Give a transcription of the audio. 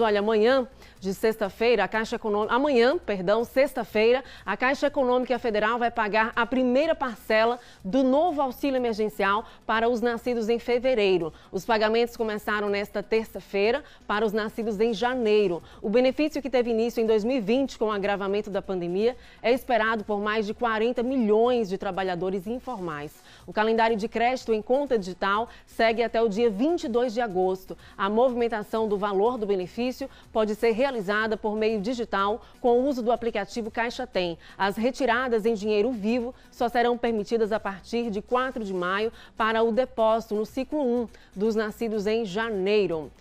Olha, amanhã de sexta-feira, a Caixa Econômica, amanhã, perdão, sexta-feira, a Caixa Econômica Federal vai pagar a primeira parcela do novo auxílio emergencial para os nascidos em fevereiro. Os pagamentos começaram nesta terça-feira para os nascidos em janeiro. O benefício que teve início em 2020 com o agravamento da pandemia é esperado por mais de 40 milhões de trabalhadores informais. O calendário de crédito em conta digital segue até o dia 22 de agosto. A movimentação do valor do benefício benefício pode ser realizada por meio digital com o uso do aplicativo Caixa Tem. As retiradas em dinheiro vivo só serão permitidas a partir de 4 de maio para o depósito no ciclo 1 dos nascidos em janeiro.